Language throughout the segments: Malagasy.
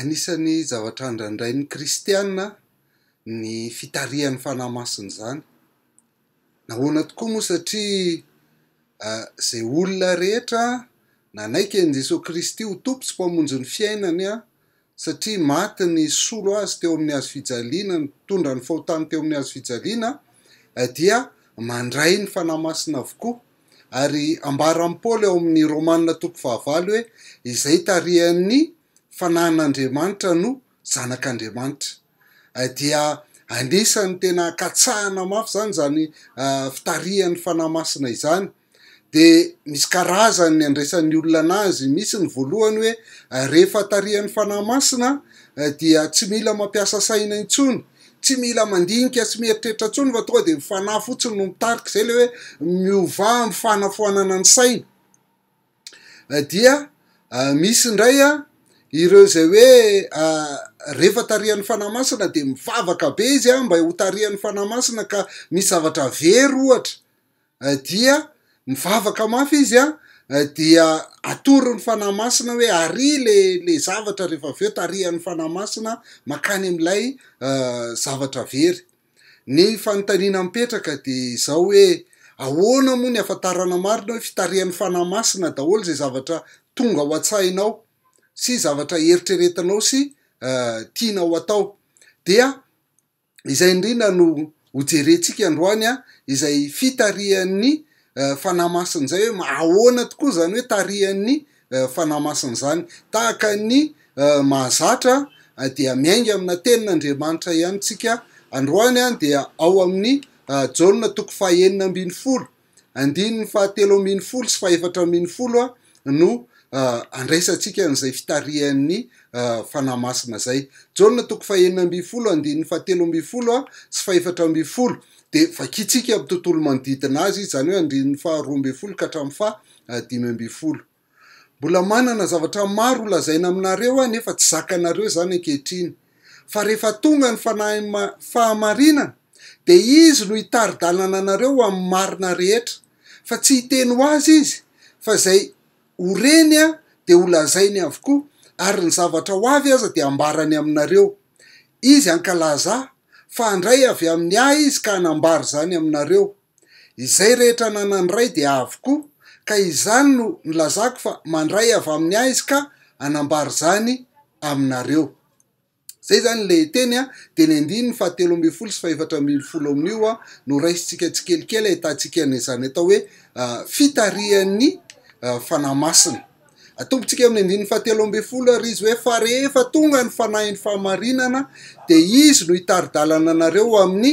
anisan'ny zavatra andraindrain'ny kristianna ny fitarihan'ny fanamasiny zany na hoana tokoa moa satria ah, zay olona rehetra na naikyan'jesos kristy ho tompotsy mpamonjony fiainany a satria matiny solo azy teo amin'ny azo fijaliana n itondrany fahotany teo amin'ny azo fijaliana eh, dia mandray ny fanamasina avokoa ary ambaranpoly ao amin'ny romana toko vahavaly hoe izay tarihanny fanan'andriamanitra no zanak'andriamanitra dia anisan'ny tena katsahana mafy zany zany ah, fitarihan'ny fanamasina izany de misy karazany andreisan'ny olona an'azy misy ny voalohany hoe ah, rehefa tarihan'ny fanaymasina ah, dia tsy mila mampiasa saina intsony tsy mila mandinika sy mieritreritra tsony fa tonga de mifanay fotsiny no mitariky zay le oe miova mifanafoanana ny saina dia misy draya ireo zay oe rehefa tarihan'ny fanaymasina de mivavaka be izy a mba ho tarihan'ny fanamasina ka misy zavatra very ohatra dia mivavaka mafy izy a dia atory ny fanaymasina hoe ary le le zavatra rehefa aveo tarihan'ny fanamasina makany amilay zavatra very ny fanontanina mipetraka de zao oe ahoana moa ny afantarana marina hoe fitarihan'ny fanaymasina daholo zay zavatra tonga ho atsainao sy zavatra eritreretinao sy eh, iana o atao dia izay ndrina no hojerentsika androany a izay fitarihan'ny eh, fanamasiny zay oe mahona tokoa zany hoe tarihanny eh, fanamasiny zany taakany mazatra dia miainga amina tenin'andriamantra ihany tsika androany an dia ao amin'nyjôln toko fahenina ambiny folo andinny fahatelo ambiny folo sy faefatra miny folo a no Ah, andraisatsika n'izay fitarihan'ny ah, fanamasina zay jtoko faeninambfolo andinn fahatelombfolo a ah, tsy faefatrambfolo de vakitsika am tontolo mandidina azy izy zany hoe ainny faharoambfolo ka htramy fa ifolbolazavatra maro olazaina aminareo a nefa tsy zakanareo zany akehitriny fa reefa tonga ny fanah fahamarina de izy lo hitaridalana anareo amny marina rehetra fa tsy hiteno azy izy fa zay oreny a de ho lazainy avoko ary ny zavatra ho avy aza de ambarany aminareo izy ankalaza fa andray avy amin'ny ah izy ka anambary zany aminareo izay rehetra nanany ray de avoko ka izany no ny lazako fa mandray avy amin'ny ah izy ka anambary zany aminareo zay zany le teny a de ny adinn fahatelo ambiy folo sy faevatramily folo aminioa norasitsika tsikelikely aitantsika anzany atao oe ah, fitarihanny Eh, aambotsika an'y anifhateobfol ar izy oe fa rehefa tonga ny fanahiny fahmarinana de izy noo itaridana nareo amin'ny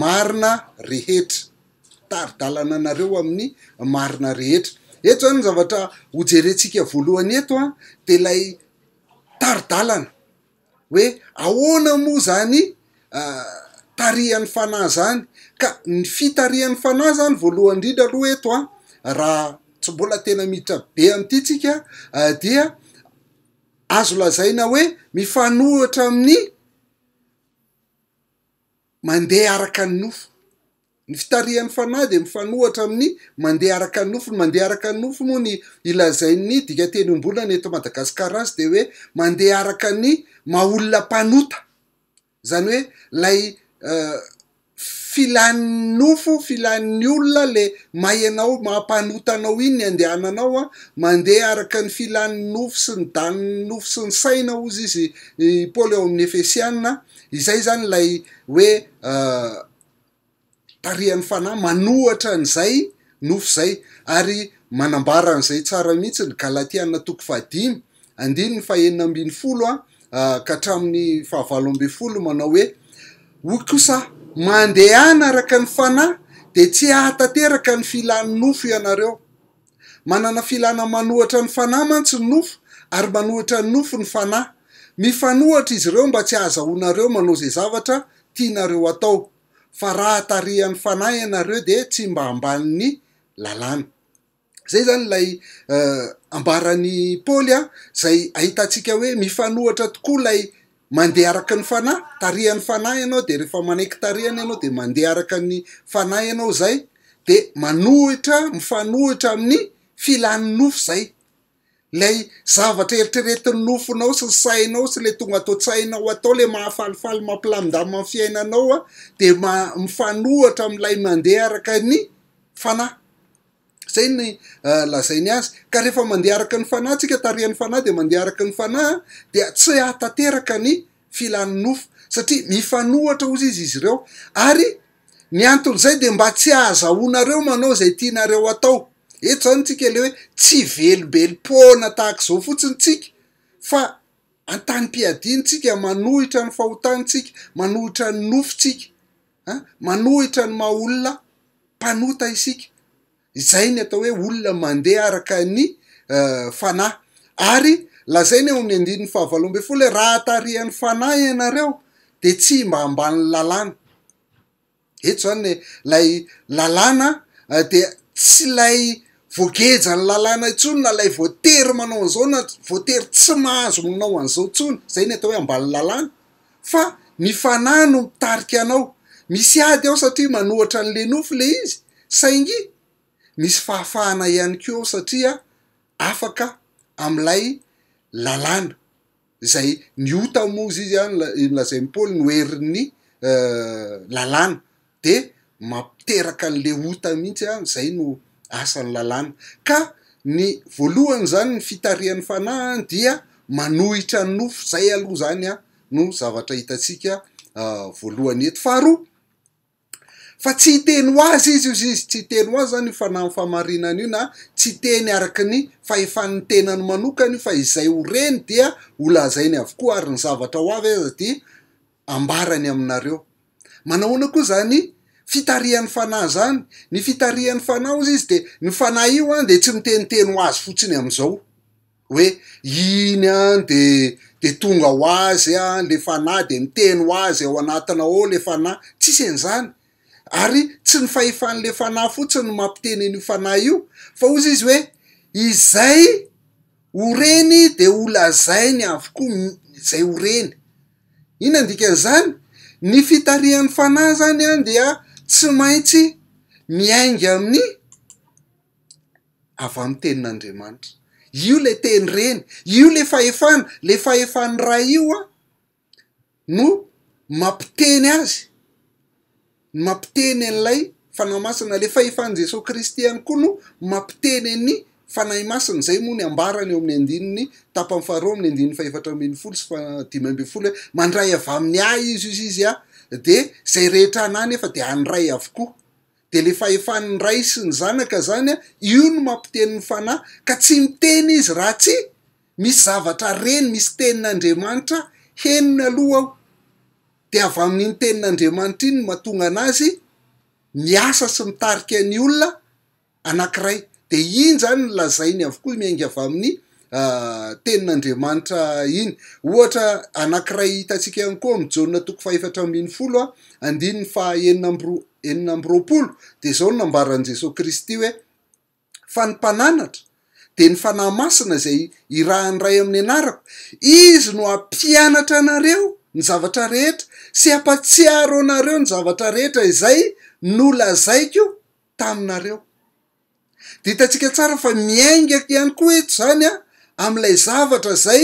marina rehetra tardanareo amin'nyaaeheetoanyzavarjerentsika voalohany eto a ah, de lay taridalana hoe aoana moa zany eh, tarihan'ny fanay zany ka ny fitarihan'ny fanahy zany voalohany indridlra aloha eto a ah, raha tsy mbola tena mitra be ami'ity tsika ah, dia azo lazaina hoe mifanohatra amin'ny mandeha araka ny nofo ny fitarihan'ny fanahy de mifanohatra amin'ny mandeha araka ny nofo mandeha araka ny nofo moa ny ilazain'ny dikateny oambolna ny eto madagasikar azy de hoe mandeha araka ny maolona mpanota zany oe lay ah, filanny nofo filanny olona le mayanao mampanotanao iny ny andehananao an ah. mandeha araka ny filanny nofo sy ny danny nofo sy ny saina ozy izy paoly eo amin'ny efasianna izay zany lay oe ah, tarian'ny fana manohatra n'zay nofo zay ary manambaraan'zay tsara mihitsy ny galatiana toko fadiy andinny faenina ambi'ny folo an ah, ka hatramin'ny fahavalo ambiy folo manao oe okosa mandehana araka ny fanay de tsy ahatateraka ny filan'ny nofo ianareo manana filana manohatra ny fanay mantsy ny nofo ary manohatra ny nofo ny fanay mifanohatra izy ireo mba tsy ahzahonareo manao zay e zavatra tianareo ataoko fa raha tarihan'ny fanay ianareo de tsy mba ambani'ny lalàna zay zany lay eh, ambaran'ny paôly a zay ahitatsika hoe mifanohatra tokoa lay mandeha araky ny fanay tarihan'ny fanay anao de rehefa manaiky tarihany anao de mandeha araky ny fanay ianao zay de manohitra mifanohitra amin'ny filanny nofo zay lay zavatra eritreretin'ny nofonao sy ny sainao sy le tonga atao -tsainao atao le mahafalifaly mampilamindamamy fiainanao a de ma- mifanohitra amlay mandeha araky ny fanay zay ny ah, lazainy azy ka rehefa mandeha araky ny fanay tsika tarian'ny fanay de mandea araky ny fanaya de tsy ahtateraka ny filany nofo satria mifanohatra ozy izy izy ireo ary ny anton' zay de mba tsy ahazahonareo manao zay tianareo atao eto zany tsika le hoe tsy velobelompôna tahak zao fotsiny tsika fa antany m-piadinytsika manohitra ny fahotanytsika manohitra ny nofotsikaan ah, manohitra ny maolna mpanotaisika zay ny atao hoe olona mandeha araka ny eh, fanay ary la zayny o'ny ndinny fahavalohambe folo e raha atarian'ny fanay ianareo de tsy mba ambalinny lalàna eto zanye lay lalàna eh, de tsy lay vogejany lalàna ntsony na lay voatery manao an'izao na voatery tsy mahazo manao an'izao tsony zay ny atao hoe ambaninny lalàna fa mifanay no mitariky anao misy ady aho satria manohatra ny lenofo le izysaig misy fahafahana ihany keoaho satria afaka am'lay lalàna zay ny ota moazy izy alazaymipaoly no erin'ny euh, lalàna de mampiteraka an'le ota mihitsy a zay no asan'ny lalàna ka ny voalohany zany ny fitarihan'ny fanahyany dia manohitra ny nofo zay aloha zany a ah, no zavatra hitatsika euh, voalohany ety faharoa fa tsy hiteny ho azy izy io izy izy tsy hiteny hoazy zany yfanayfamarinanyio na tsy teny araky ny faefanny tenany manokany fa izay ho reny dia ola zainy avokoa ary ny zavatra ho avy zy dy ambarany aminareo manahoana koa zany fitarihan'ny fanay zany ny fitarihan'ny fana ozy izy de ny fana io an de tsy miteniteny ho azy fotsiny amizao oe iny an ede tonga ho azy an lefanay de miteny ho azy ao anatina o lefanay tssynzany ary tsy ny fahefanyle fanay fotsiny ny mampiteny ny fanay io fa ozy izy hoe izay ho reny de ola zainy avokoa zay ho reny iona andikan' zany ny fitarihan'ny fanay zany any dia tsy maintsy miainga amin'ny avya-mitenin'andriamanitra io le teny reny io le fahefana le fahefany raha io a no mampiteny azy ny mampiteny an'ilay fanay masina le fa efan jesos kristyany koa no mampitenyny fanahy masiny zay moa ny ambarany eo amin'ny andininy tapamn faro amin'ny andinn'ny fahefatra min'ny folo sy fadimy ambyy folo e mandray avy amin'ny ahy izy izy izy a de zay rehetra nanyefa de anray avokoa de le faefany ray sy ny zanaka zany a io no mampiteniny fanay ka tsy miteny izy rah tsy misy zavatra reny misy tenin'andriamanitra heniny aloha aho avy amin'iny tenin'andriamanitra iny mahatonga an'azy miasa sy mitarika ny olona anankiray de iny zany nlazainy avokoa miainga avy amin'ny ah, tenin'andriamanitra iny ohatra anankiray hitantsika hany koa amj toko faefatra mbiny folo a andinny fa e- eninaambyropolo de zao n nambaran' jesos kristy oe fa nympananatra de ny fanaymasina zay irahanray amin'ny aaizy no aman ny zavatra rehetra sy ampatsiaro anareo ny zavatra rehetra izay no lazaiko taminareo de itantsika tsara fa miaingk ihany koa eto zany a am'lay zavatra zay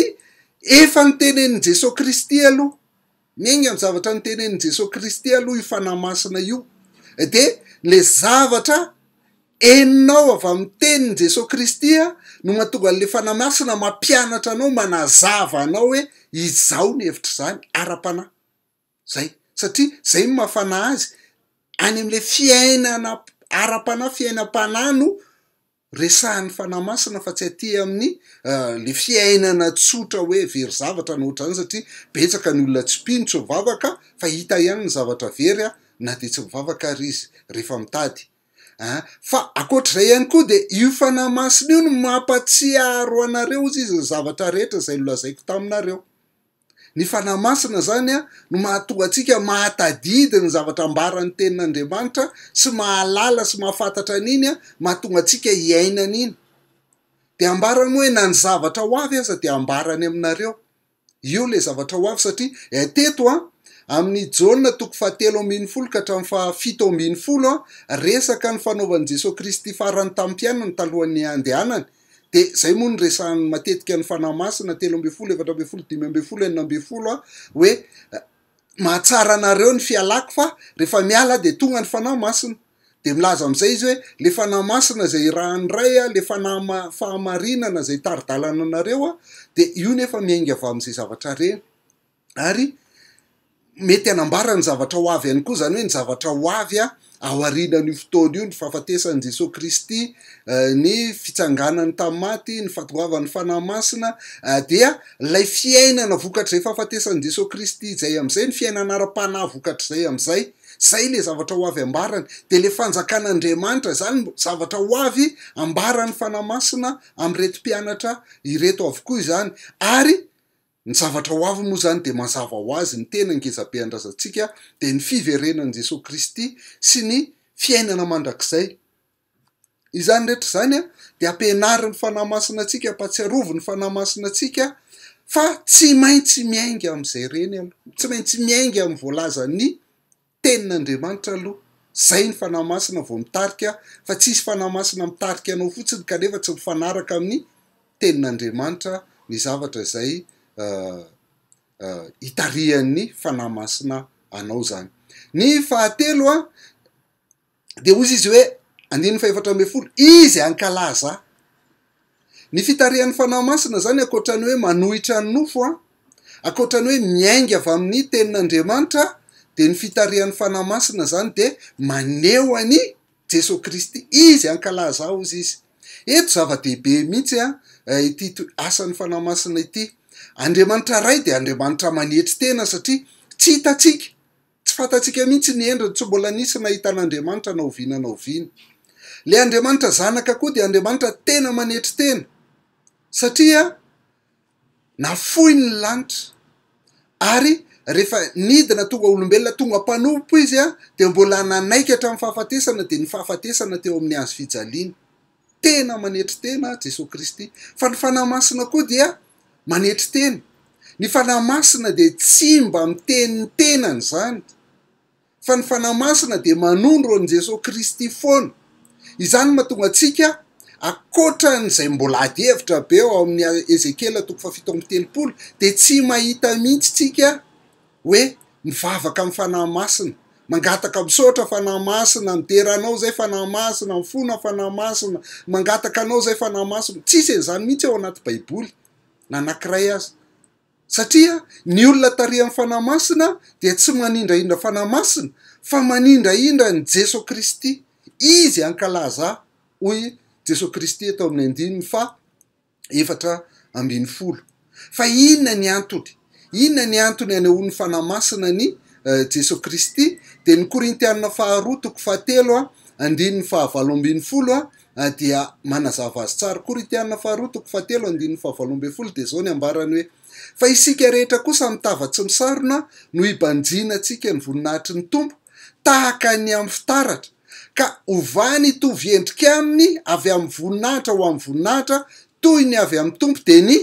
efa ny teneny jesos kristy aloha miainga am zavatra nytenenny jeso kristy aloha io fanamasina io de le zavatra eninao avy mi teniny jesos kristy a no mahatonga nle fanamasina mampianatra anao manazava anao oe izao ny hevitra zany ara-panay zay satria zay n mahafana azy any amle fiainana arapana fiainam-anano resahn'ny fanamasina fa tsy ati amin'ny eh, le fiainana tsotra oe very zavatra nzany satria betsaka ny olona tsy pinotsy ivavaka fa hita ianyny zavatra verya na de tsy mivavak ry izfifa ah, akoatrzay ihany koa de io fanaymasiny io no mampatsiaro anareo izy izy zavatrreetra zay llzaikotireo ny fanamasina zany a no mahatonga atsika mahatadidi ny zavatra ambaran'ny tenin'andriamanitra sy mahalala sy mahafantatra an'iny a mahatonga tsika hiainan' iny de ambarany hoe na ny zavatra ho avy aza de ambarany aminareo io le zavatra ho avy satria eteto a amin'ny jaona toko fa telo ambin'ny folo ka hatran fa fito ambin'ny folo a resaka ny fanaovany jesosy kristy faran'ny tamipiaina ny talohan'ny andehanany zay moany resan'ny matetika ny fanamasina telo ambe folo etra mbe folodimy mb folo enina abe folo a ah, oe eh, mahatsara anareo ny fialaky fa rehefa miala de tonga ny fanaymasina de milaza am'zay izy hoe le fanaymasina zay rahany ray a ah, le fana- fahamarinana zay taridalana anareo ah, a de io nefa miainga ava amizay zavatra reny ary mety anambara ny zavatra hoavy any koa zany hoe ny zavatra hoavya ao arinan'io fotony io ny fafatesany jesosy kristy eh, ny fitsanganany tam maty ny fatogavan'ny fanay masina eh, dia lay fiainana vokatr' izay fahafatesan'ny jesosy kristy zay am'izay ny fiainana ara-panay vokatr' zay am'izay zay le zavatra ho avy ambarany de le fanjakan'andriamanitra zanym zavatra ho avy ambarany fanay masina am'y retim-pianatra ireto avokoa i zany ary ny zavatra ho avy moa zany de mazava ho azy ny tena ngezabe andrazatsika de ny fiverenan' jesosy kristy sy ny fiainana mandrakzay izany rehetra zany a de ampinary ny fanaymasina tsika patsyarovo ny fanaymasina tsika fa tsy maintsy miainga am'izay reny aloh tsy maintsy miainga amny voalaza ny tenin'andriamanitra aloha zay ny fanaymasina vo mitarikaa fa tsisy fanaymasina mitarika ianao fotsiny kanefa tsy mifanaraka amin'ny tenin'andriamanitra ny zavatra zay Eh, eh, itarihan'ny fanaymasina anao zany ny fahatelo a de ozy izy hoe andinny faefatra me folo izy ankalazah ny fitarihan'ny fanaymasina zany ankoatrany hoe manohitra ny nofo a ankoatrany hoe miainga avy amin'ny tenin'andriamanitra de ny fitarihan'ny fanaymasina zany de maneho any jesos kristy izy ankalazah izy izy eto zava-dehibe mihitsy a eh, ityt asan'ny fanaymasina ity andriamanitra ray de andriamanitra manetry tena satria tsy hitatsika tsy fatatsika mihintsy ny endriny tsy mbola nisy nahitan'andriamanitra naovina naoviana le andriamanitra zanaka koa de andriamanitra tena manetri tena satria nafoi ny lanitra ary rehefa nidina tonga olombelona tonga mpanompo izy a de mbola nanaikyhatramin'ny fahafatesana de ny fahafatesana teo amin'ny azo fijaliana tena manetri tena jesos kristy fa ny fanaymasina koa dia manetri teny ny fanaymasina de tsy mba mitenintenany zany fa ny fanaymasina de manondro n' jesosy kristy foana izany maha tonga tsika akotran'zay mbola ady hevitra beo amin'ny ezekel toka fa fito amby telopolo de tsy mahita mihitsy tsika hoe mivavaka amny fanahymasina mangataka misaotra fanaymasina mideranao zay fanaymasina mifona fanaymasina mangataka anao zay fanaymasina tsisyn'izany mihitsy ao anaty baiboly anankiray azy satria ny olona taria aminy fanaymasina de tsy manindra indra fanaymasina fa manindra indra ny jesos kristy izy ankalaza hoe jesos kristy atao amin'ny andininy fa efatra ambiny folo fa inona ny antony inona ny antony any hoo'ny fanamasina ny eh, jesos kristy de ny korintianina faharoatoko fahatelo a andininy fahavalo ambin'ny folo a Ah, dia manazava azy tsara kory tiaina faharotoko fa telo andinny fahavalohmbeny folo de zao ny ambarany hoe fa isika rehetra kosa mitavatsy misarona no hibanjina tsika ny voninahitry ny tompo tahaka ny ami'ny fitaratra ka ovany tovyendrika aminy avy amn'ny voninahitra ho am'ny voninahitra toy ny avy amn'ny tompo de ny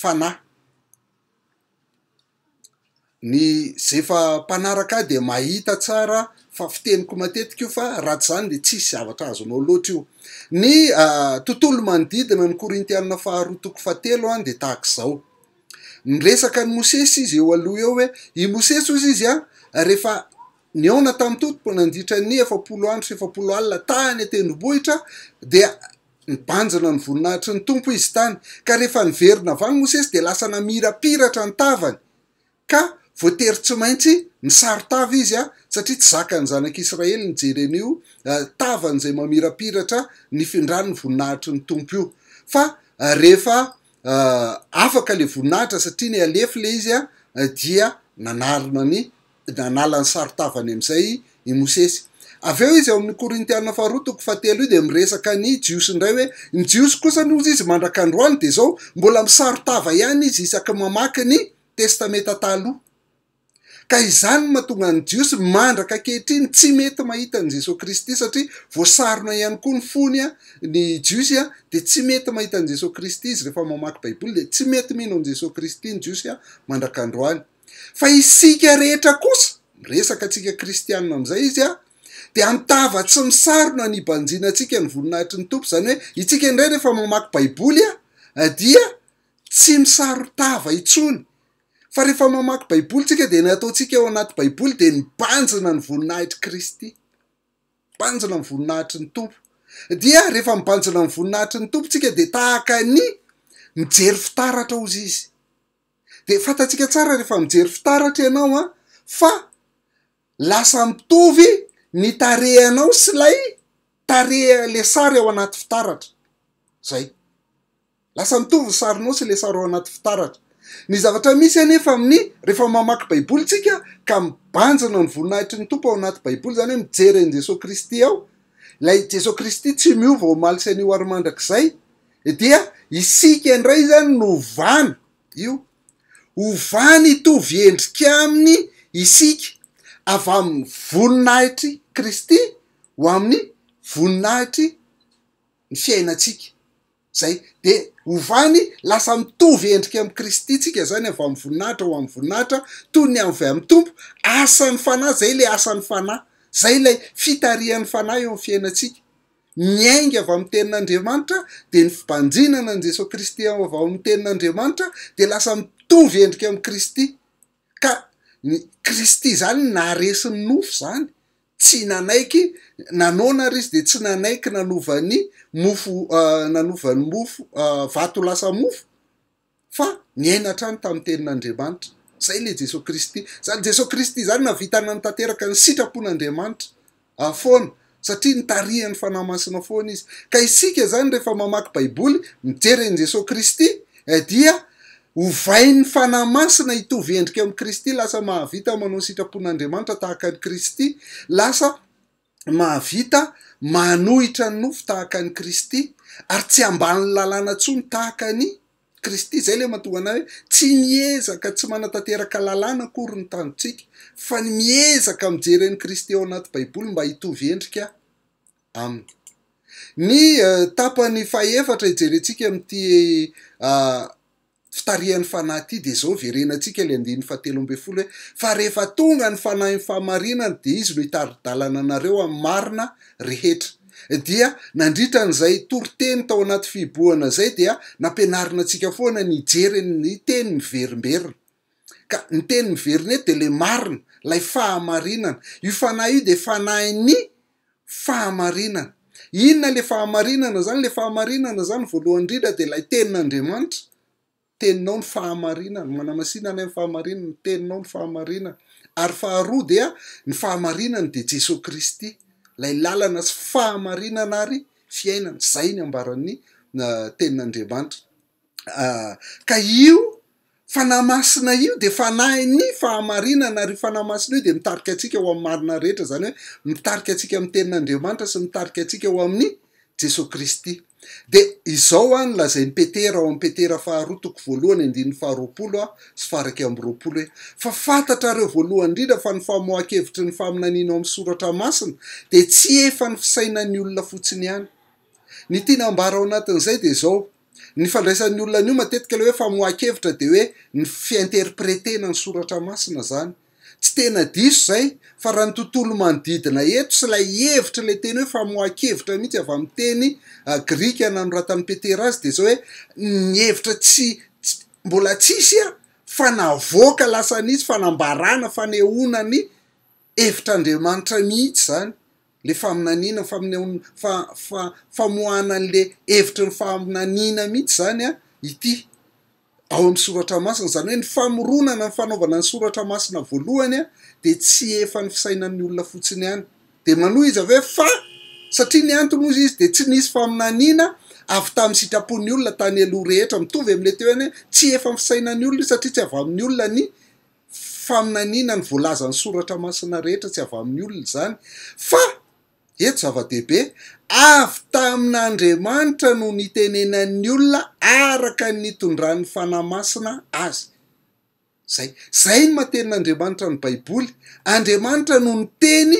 fanay ny zefa mpanaraka de mahita tsara fa fiteniko matetiky io fa rat zany le tsisy zavatra azonao loatra io ny ah, tontolo manodidina ny korintian faharotoko fatelo an de tahakzaonesak ny mosesy izy eo aloa eo oe i osesy zy izy tooonadiry efapolo androsy efapolo ala tany atendrobohitra de anjna ny voninahitr ny tompo izy tany ka reefa niverina avany mosesy de lasa namirapiratra nytavany ka voatery tsy maintsy misarotava izy a satria tsy zaka ny zanak'israely ny jerenyio tavany zay mamirapiratra ny findranyny voninahitry ny tompo io fa rehefa afaka le voninahitra satria ny alefy le izy a dia nananany nanalan'ny sarotavany amizay i mosesy av eo izy eo amin'ny korintiana faharoatoko fatelo io de miresaka ny jios indray oe my jios kosa nozy izy mandraka androany de zao mbola misarotava iany izy isaky mamakinytestametato izany mahatongany jiosy mandraka akehitriny tsy mety mahita ny jesos kristy satria vosarona ihany koa ny fony a ny jiosy a de tsy mety mahitan' jesosy kristy izy rehefa mamaky baiboly de tsy mety mihno an jeso kristy ny jiosy a mandraka androany fa isika rehetra kosa miresaka atsika kristianina amizay izy a de antava tsy misaro na nibanjina atsika ny voninahitry ny tompo zany hoe itsika indray rehefa mamaky baiboly a adia eh, tsy misarotava itsony fa rehefa mamaky baiboly tsika de n ataotsika ao anaty baiboly de nibanjina ny volinahitra kristy mibanjina ny volinahitry ny tompo dia rehefa mibanjina ny volinahitry ny tompo ntsika de tahaka ny mijery fitaratra ozy izy de fantatsika tsara rehefa mijery fitaratra ianao a ah, fa lasa mitovy ny tarehanao sy lay tarea le sary ao anaty fitaratra zay lasa mitovy n sarinao sy lesary ao anaty fitaratra ny zavatra misy anyefa amin'ny rehefa mamaky baiboly tsika ka mibanjana ny voninahitry ny tompo ao anaty baiboly zany hoe mijeran' jesos kristy aho lay jesos kristy tsy miova o malisy an'o ary mandrak'zay e dia isika ndray zany ny ovana io ovana itovy endrika aminy isika avy amin'ny voninahitry kristy ho amin'ny voninahitry ny fiainatsika zay de ovany lasa mitovy endrika am' kristy tsika zany avy m voninahitra ho amy voninahitra toy ny amvay am'ny tompo asany fanay zay ley asan'ny fanay zay lay fitarihan'ny fanay eo am fiainatsika nyainga avyo amy tenin'andriamanitra de ny fibanjinana n jesosy kristy aavyo am'y tenin'andriamanitra de lasa mitovy endrika am' kristy ka ny kristy zany naaresiny nofo zany tsy nanaiky nanonary izy de tsy nanaiky nanovany mofo nanovany mofo vato lasa mofo fa nyainatrany tamin'ny tenin'andriamanitra zay le jesos kristy zany jesosy kristy zany navitana ny tanteraka ny sitrapon'andriamanitra afoana ah, satria nitariha n'ny fanahymasina foana izy ka isika zany rehefa mamaky baiboly mijerynyi jesosy kristy eh, dia ovain'ny fanamasina itovy endrika am' kristy lasa mahavita manao nysitrapon'andriamanitra tahaka ny kristy lasa mahavita manohitra ny nofo tahaka ny kristy ary tsy ambaliny lalana tsony tahaka ny kristy zay le matonga ana hoe tsy miezaka tsy manatateraka lalàna koryny tanotsika fa miezaka mjereny kristy ao anaty baiboly mba hitovyendrika aminy ny eh, tapany faefatra ijerentsika amty eh, fitarihan'ny fanayty de zao erenaatsika le adnfahteoabnfolea reefa tonga ny fanahnfaharnan de izy noitardalana anareo a marina rehetr dianandritran'zaytorteny taoanatfn ay dapnainasika foana nerny teny miverimberina ka ny teny miverie de le marina lay fahamanan io fanay io defanayny fahamarinana inona le fahamarinana zany le fahamarinana zany voalohan'ny dria de lay tenin'andriamanitra teninaony fahamarinan manamasina nay m fahamarina teninao ny fahamarinan ary faharoa dea ny fahamarinany de jesos kristy la lalana sy fahamarinana ary fiainany zay ny ambara'ny tenin'andriamantra ah, ka io fanamasina io de fanahiny fahamarinana ary fanamasina io de mitarika atsika ho amy marina rehetra zanyhoe mitarika atsika amy tenin'andriamanitra sy mitarik asikaoami'nyjesorist de izaho any lazay nipetera ao ampetera faharoatoko voalohany andinnny faharoapolo a sy faraky am roapolo hoe fa fantatra reo voalohany indrindra fa ny famoankevitry ny faminanina am'ny soratra masina de tsy efa ny fisainany olona fotsiny hany ny tiana ambara ao anatin' zay de zao ny fandraisan'ny olona ny io matetika le hoe famoakevitra de hoe ny fiinterpretena ny soratra masina zany tsy tena diso zay fa raha ny tontolo manodidina eto sy la evitra le teny hoe famoan-kevitra mihitsy avy ami'ny teny ah, grika nano rahatany petera azy de zao hoe ny hevitra tsys mbola tsisy a fanavoaka lasa an'izy fanambarana fanehonany hevitr'andriamanitra mihitsy zany le faminaninany famineo fa fa- famoanan'le evitra ny faminanina mihitsy zany a ah, ity aoam'y soratra masina zany hoe ny famoronana ny fanaovana ny soratra masina voalohany a de tsy efa ny fisainany olona fotsiny any de manoha izy avoe fa satria ny anton' zy izy de tsy nisy faminanina avy tamin'ny sitrapon'ny olona tany aloha rehetra mitovy am'le teo any tsy efany fisainan'ny olona satria tsy avy amin'ny olona ny faminanina ny volazan'ny soratra masina rehetra tsy avy amin'ny olona zany fa eto zava-dehibe avy tamin'andriamanitra no nitenenan'ny olona araka ny tondran'ny fanaymasina azy zay zay ny matenin'andriamanitra ny baiboly andriamanitra no ny teny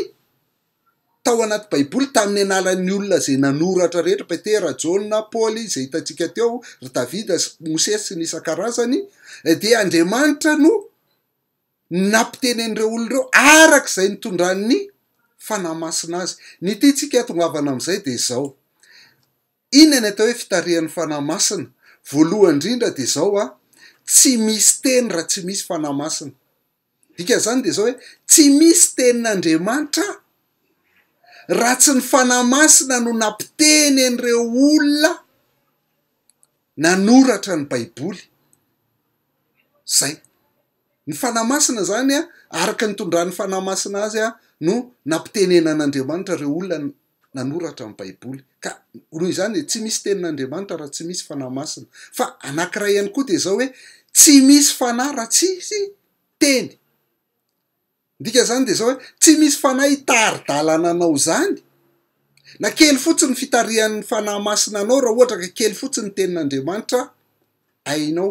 tao anaty baiboly tamin'ny analan'ny olona zay nanoratra rehetra petera jana paôly zay hitantsika teo ry davidy azy mosey sy ny isan-karazany de andriamanitra no nampitenen'ireo olonireo arak' zay nitondranny fanaymasina azy ny tytsika atongavana am'izay de zaho inona ny atao hoe fitarihan'ny fanaymasina voalohany indrindra de zao a tsy misy teny raha tsy misy fanaymasina dika zany de zao hoe tsy misy tenin'andriamanitra raha tsy ny fanay masina no nampiteny an'ireo olona nanoratra ny baiboly zay ny fanamasina zany a araky ny tondrany fanaymasina azy a no nampitenenan'andriamanitra reo olona nanoratra amiy baiboly ka noh zany e tsy misy tenin'andriamanitra raha tsy misy fanamasina fa anankiray ihany koa de zao hoe tsy misy fanay raha tsisy teny ndika zany de zao hoe tsy misy fanay hitaridalana anao zany na kely fotsiny fitarihan'ny fanaymasina anao raha ohatra ka kely fotsiny tenin'andriamanitra ainao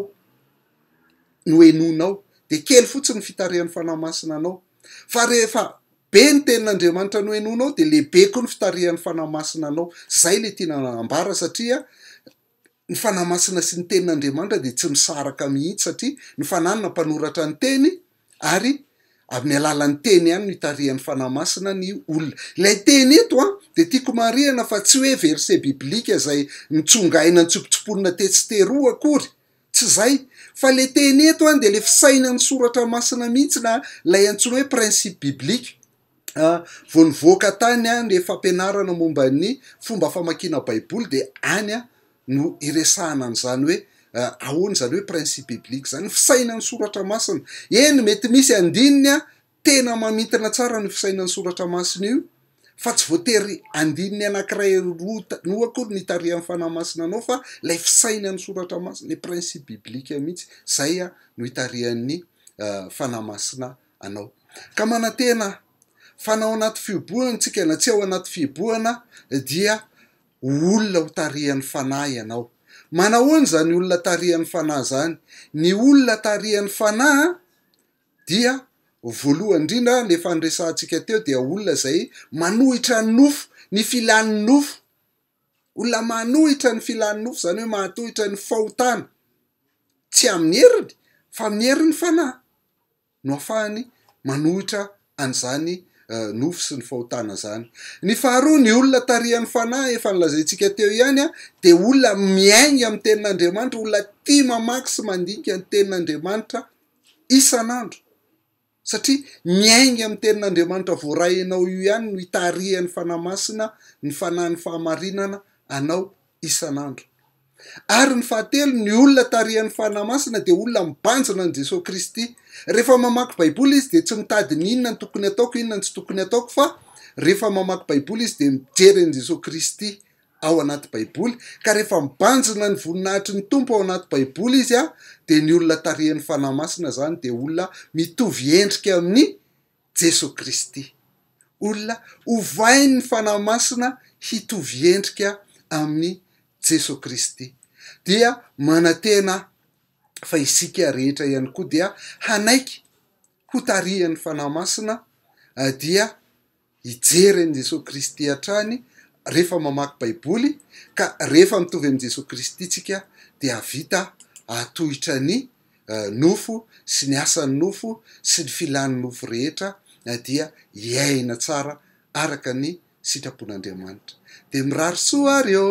no enonao de kely fotsiny ny fitarihan'ny fanaymasina anao fa rehefa be ny tenin'andriamanitra no enonao de lehibe ko ny fitarihan'ny fanaymasina anao zay le tinananambara satria ny fanaymasina sy ny tenin'andriamanitra de tsy misaraka mihitsy satria ny fananona mpanoratra ny teny ary amialalany teny any no itarihan'ny fanaymasina ny olona lay teny eto an de tiako mahrihana fa tsy hoe verse biblika zay mitsongaaina ny tsopotsoponina tetsy teroa akory tsy zay fa le teny eto any de le fisaina ny soratra masina mihitsy na lay antsona hoe principe biblique ah, vo ni voaka tany a le fampianarana momba ny fomba famakina baiboly de any a no iresahna any zany hoe ah, ahoany zany hoe principe biblique zany n fisaina ny soratra masina eny mety misy andininy a tena mamitina tsara ny fisaina ny soratra masina io fa tsy voatery andininy anankiray rota noakoy ny itarihan'ny fanaymasina anao fa la fisainy any soratra masina le principe biblike mihitsy zay a no hitarihan'ny eh, fanamasina anao ka manatena fana o anaty fiboany tsika na tsia ho anaty fiboana eh, dia olona ho tarihan'ny fanay ianao mana hoany za ny olona tarihan'ny fanay zany ny olona tarihan'ny fanay dia valohany nrinda lefa nrsntsika teo de olona zay manohitrany nofo ny filanny nofo olona manohitra ny filan nofo zanyhoe mahatohitra ny fahotana tsy amin'ny heriny fa min'y heriny fanahy no afahany manohitra anzanynofo eh, sy ny fhotn ny hayolonaan'ny fnefanlazatsika teo anya de olona miaigy amny tenin'adriamanitra olona ti mamakysy mandinika tenin'andriamanitra isan'andro satria miaigny ami'ny tenin'andriamanitra voaray anao io ihany ny tarihan'ny fanahymasina ny fanay ny fahamarinana anao isan'andro ary ny fahatelo ny olona tarihan'ny fanaymasina de olona mibanjina an' jesosy kristy rehefa mamaky baiboly izy de tsy mitady ny inona ny tokony ataoko inona ny tsy tokony ataoko fa rehefa mamaky baiboly izy de mijery n' jesosy kristy ao anaty baiboly ka rehefa mbanjina ny voninahitry ny tompo ao anaty baiboly izy a de ny olona tarihan'ny fanaymasina zany de olona mitovy endrika amin'ny jesos kristy olona ovainyny fanay masina hitovy endrika amin'ny jesos kristy dia mana tena fa isika rehetra ihany koa dia hanaiky ho tarihany fanamasina ah, dia hijery an' jesosy kristy atrany rehefa mamaky baiboly ka rehefa mitovy am' jesosy kristy tsika de avita atohitra ny eh, nofo sy ny asany nofo sy ny filany nofo rehetra dia hiaina tsara araka ny sitrapon'andriamanitra de mirary soa ary eo